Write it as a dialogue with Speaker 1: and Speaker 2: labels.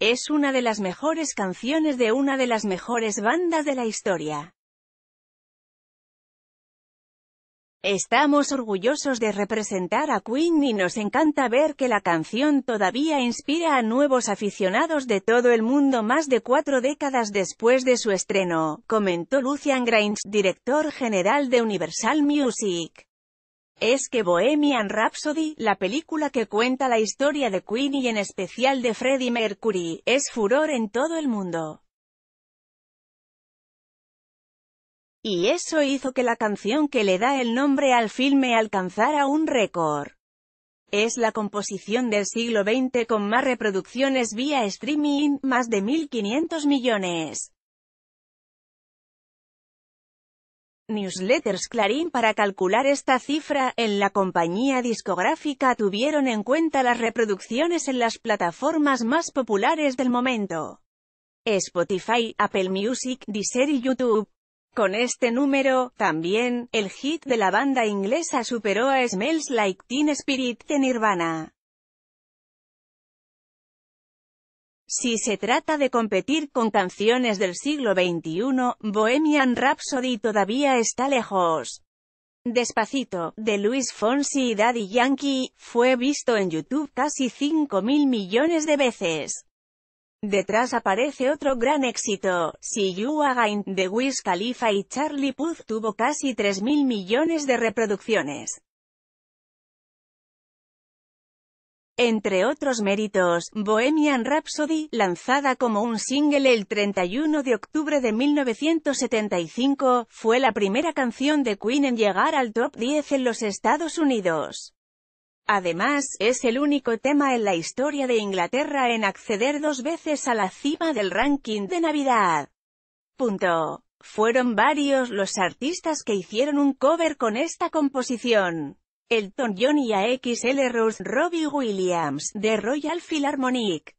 Speaker 1: Es una de las mejores canciones de una de las mejores bandas de la historia. Estamos orgullosos de representar a Queen y nos encanta ver que la canción todavía inspira a nuevos aficionados de todo el mundo más de cuatro décadas después de su estreno, comentó Lucian Grimes, director general de Universal Music es que Bohemian Rhapsody, la película que cuenta la historia de Queen y en especial de Freddie Mercury, es furor en todo el mundo. Y eso hizo que la canción que le da el nombre al filme alcanzara un récord. Es la composición del siglo XX con más reproducciones vía streaming, más de 1.500 millones. Newsletters Clarín para calcular esta cifra, en la compañía discográfica tuvieron en cuenta las reproducciones en las plataformas más populares del momento. Spotify, Apple Music, Deezer y YouTube. Con este número, también, el hit de la banda inglesa superó a Smells Like Teen Spirit de Nirvana. Si se trata de competir con canciones del siglo XXI, Bohemian Rhapsody todavía está lejos. Despacito, de Luis Fonsi y Daddy Yankee, fue visto en YouTube casi 5 mil millones de veces. Detrás aparece otro gran éxito, Si You Again, de Wiz Khalifa y Charlie Puth tuvo casi 3 mil millones de reproducciones. Entre otros méritos, Bohemian Rhapsody, lanzada como un single el 31 de octubre de 1975, fue la primera canción de Queen en llegar al top 10 en los Estados Unidos. Además, es el único tema en la historia de Inglaterra en acceder dos veces a la cima del ranking de Navidad. Punto. Fueron varios los artistas que hicieron un cover con esta composición. Elton John y AXL Rose Robbie Williams, de Royal Philharmonic.